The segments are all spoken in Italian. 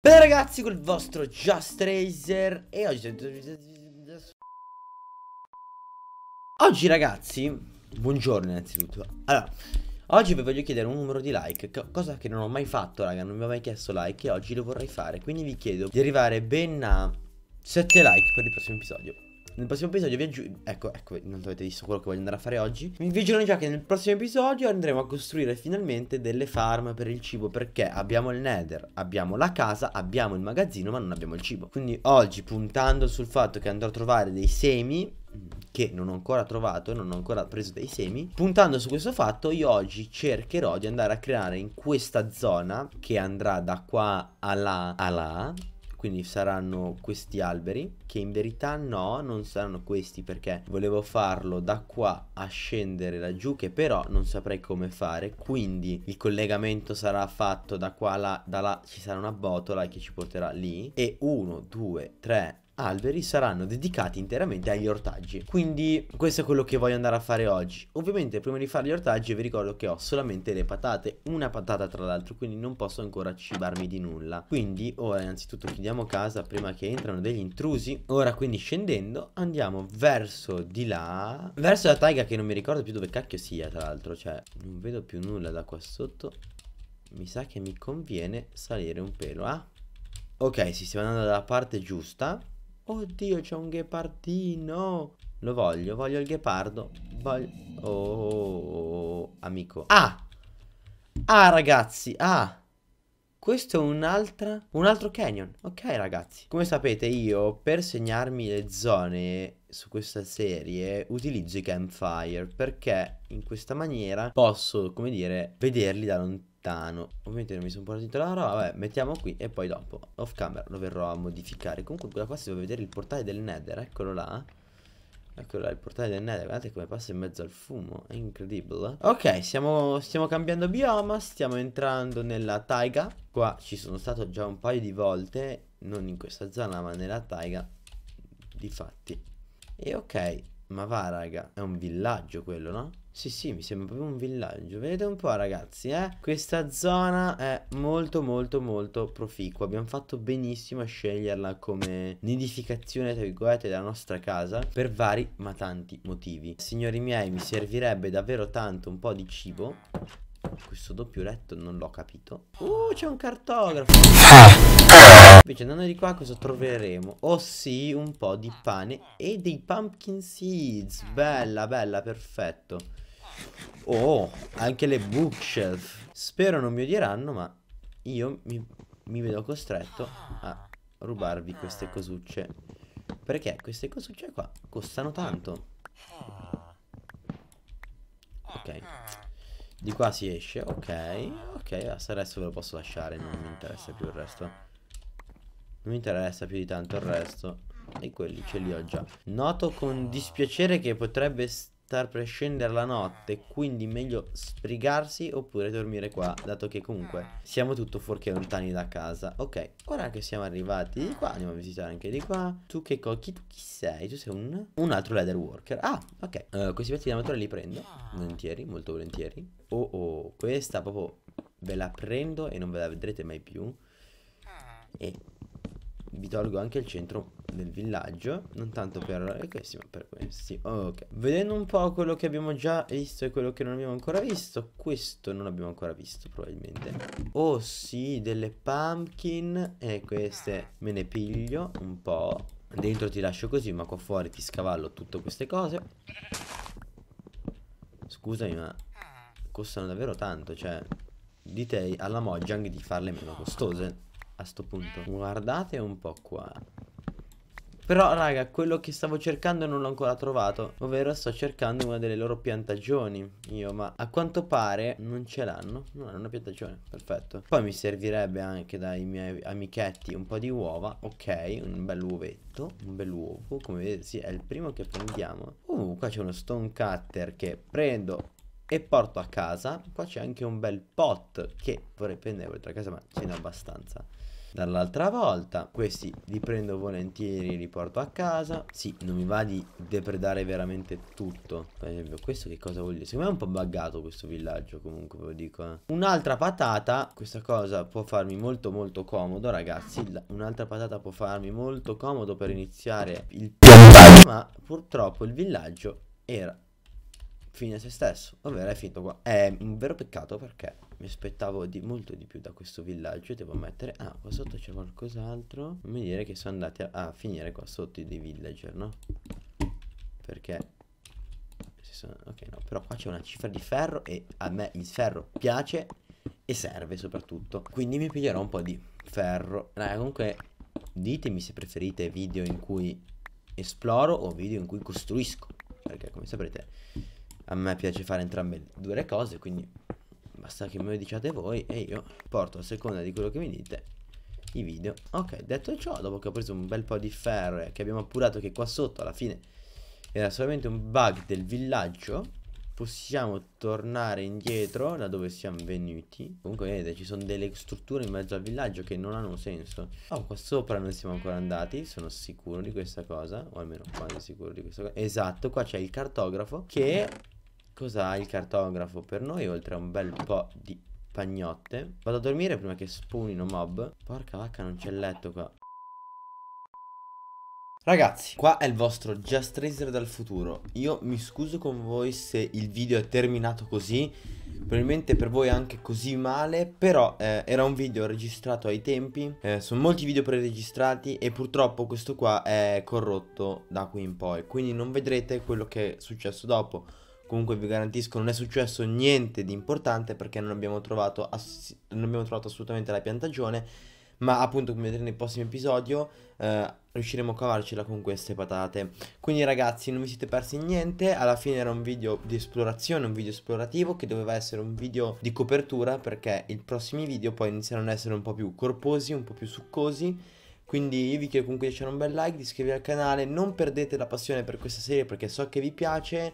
Bene ragazzi col vostro Just Razer e oggi Oggi ragazzi Buongiorno innanzitutto Allora Oggi vi voglio chiedere un numero di like Cosa che non ho mai fatto raga Non mi ho mai chiesto like E oggi lo vorrei fare Quindi vi chiedo di arrivare ben a 7 like per il prossimo episodio nel prossimo episodio vi aggiungo. Ecco, ecco, non avete visto quello che voglio andare a fare oggi. Vi giuro già che nel prossimo episodio andremo a costruire finalmente delle farm per il cibo. Perché abbiamo il nether, abbiamo la casa, abbiamo il magazzino, ma non abbiamo il cibo. Quindi oggi, puntando sul fatto che andrò a trovare dei semi che non ho ancora trovato, non ho ancora preso dei semi. Puntando su questo fatto, io oggi cercherò di andare a creare in questa zona che andrà da qua a là, a là quindi saranno questi alberi che in verità no non saranno questi perché volevo farlo da qua a scendere laggiù che però non saprei come fare quindi il collegamento sarà fatto da qua a là da là ci sarà una botola che ci porterà lì e 1 2 3 alberi saranno dedicati interamente agli ortaggi. Quindi questo è quello che voglio andare a fare oggi. Ovviamente prima di fare gli ortaggi vi ricordo che ho solamente le patate, una patata tra l'altro, quindi non posso ancora cibarmi di nulla. Quindi ora innanzitutto chiudiamo casa prima che entrano degli intrusi. Ora quindi scendendo andiamo verso di là, verso la taiga che non mi ricordo più dove cacchio sia tra l'altro, cioè non vedo più nulla da qua sotto. Mi sa che mi conviene salire un pelo, ah? Eh? Ok, sì, stiamo andando dalla parte giusta Oddio, c'è un ghepardino. Lo voglio, voglio il ghepardo. Voglio... Oh oh, oh, oh, oh, amico. Ah! Ah, ragazzi, ah! Questo è un'altra, un altro canyon. Ok, ragazzi. Come sapete, io per segnarmi le zone su questa serie utilizzo i campfire perché in questa maniera posso, come dire, vederli da lontano lontano Ovviamente non mi sono portato titolare Vabbè mettiamo qui e poi dopo off camera lo verrò a modificare Comunque da qua si deve vedere il portale del nether Eccolo là Eccolo là il portale del nether Guardate come passa in mezzo al fumo È incredibile Ok stiamo, stiamo cambiando bioma Stiamo entrando nella taiga Qua ci sono stato già un paio di volte Non in questa zona ma nella taiga Difatti E ok ma va raga, è un villaggio quello, no? Sì, sì, mi sembra proprio un villaggio. Vedete un po', ragazzi, eh? Questa zona è molto, molto, molto proficua. Abbiamo fatto benissimo a sceglierla come nidificazione, tra virgolette, della nostra casa per vari ma tanti motivi. Signori miei, mi servirebbe davvero tanto un po' di cibo questo doppio letto non l'ho capito. Ah. Uh, c'è un cartografo. Invece andando di qua cosa troveremo? Oh sì, un po' di pane e dei pumpkin seeds. Bella, bella, perfetto. Oh, anche le bookshelf. Spero non mi odieranno, ma io mi, mi vedo costretto a rubarvi queste cosucce. Perché queste cosucce qua costano tanto. Ok. Di qua si esce, ok. Ok, adesso il resto ve lo posso lasciare, non mi interessa più il resto. Non mi interessa più di tanto il resto. E quelli ce li ho già. Noto con dispiacere che potrebbe per scendere la notte, quindi meglio sbrigarsi oppure dormire qua, dato che comunque siamo tutto fuorché lontani da casa. Ok, ora che siamo arrivati di qua, andiamo a visitare anche di qua. Tu che cocchi, tu chi sei? Tu sei un, un altro leather worker. Ah, ok, uh, questi pezzi di armatura li prendo, volentieri, molto volentieri. Oh oh, questa proprio ve la prendo e non ve la vedrete mai più. E vi tolgo anche il centro del villaggio Non tanto per questi ma per questi Ok Vedendo un po' quello che abbiamo già visto e quello che non abbiamo ancora visto Questo non abbiamo ancora visto probabilmente Oh sì delle pumpkin E eh, queste me ne piglio un po' Dentro ti lascio così ma qua fuori ti scavallo tutte queste cose Scusami ma costano davvero tanto cioè Dite alla Mojang di farle meno costose a sto punto eh. Guardate un po' qua però raga quello che stavo cercando non l'ho ancora trovato Ovvero sto cercando una delle loro piantagioni Io ma a quanto pare non ce l'hanno Non hanno una piantagione perfetto Poi mi servirebbe anche dai miei amichetti un po' di uova Ok un bel uovetto Un bel uovo come vedete sì è il primo che prendiamo Uh qua c'è uno stone cutter che prendo e porto a casa Qua c'è anche un bel pot che vorrei prendere oltre a casa ma ce n'è abbastanza dall'altra volta. Questi li prendo volentieri, li porto a casa. Sì, non mi va di depredare veramente tutto. Per esempio, questo che cosa vuol dire? Secondo me è un po' buggato questo villaggio, comunque ve lo dico. Eh. Un'altra patata, questa cosa può farmi molto molto comodo, ragazzi. Un'altra patata può farmi molto comodo per iniziare il piantaggio. Ma purtroppo il villaggio era fine a se stesso. Ovvero è finito qua. È un vero peccato perché mi aspettavo di molto di più da questo villaggio devo mettere ah qua sotto c'è qualcos'altro non mi dire che sono andati a, a finire qua sotto i villager no perché Ok, no, però qua c'è una cifra di ferro e a me il ferro piace e serve soprattutto. Quindi mi piglierò un po' di ferro. Raga, comunque ditemi se preferite video in cui esploro o video in cui costruisco. Perché come saprete a me piace fare entrambe le due cose, quindi basta che me lo diciate voi e io porto a seconda di quello che mi dite i video ok detto ciò dopo che ho preso un bel po' di ferro e che abbiamo appurato che qua sotto alla fine era solamente un bug del villaggio possiamo tornare indietro da dove siamo venuti comunque vedete ci sono delle strutture in mezzo al villaggio che non hanno senso oh qua sopra non siamo ancora andati sono sicuro di questa cosa o almeno quasi sicuro di questa cosa esatto qua c'è il cartografo che Cosa ha il cartografo per noi oltre a un bel po' di pagnotte? Vado a dormire prima che spunino mob. Porca vacca, non c'è il letto qua. Ragazzi, qua è il vostro Just Razer dal futuro. Io mi scuso con voi se il video è terminato così, probabilmente per voi anche così male, però eh, era un video registrato ai tempi, eh, sono molti video preregistrati e purtroppo questo qua è corrotto da qui in poi, quindi non vedrete quello che è successo dopo comunque vi garantisco non è successo niente di importante perché non abbiamo trovato, ass- non abbiamo trovato assolutamente la piantagione, ma appunto come vedrete nel prossimo episodio eh, riusciremo a cavarcela con queste patate. Quindi ragazzi non vi siete persi niente, alla fine era un video di esplorazione, un video esplorativo che doveva essere un video di copertura perché i prossimi video poi inizieranno ad essere un po' più corposi, un po' più succosi. Quindi io vi chiedo comunque di lasciare un bel like, di iscrivervi al canale, non perdete la passione per questa serie perché so che vi piace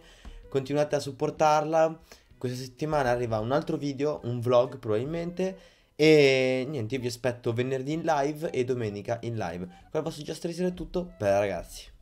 continuate a supportarla. Questa settimana arriva un altro video, un vlog probabilmente. E niente, io vi aspetto venerdì in live e domenica in live. Con il vostro Just Razer è tutto, bella ragazzi.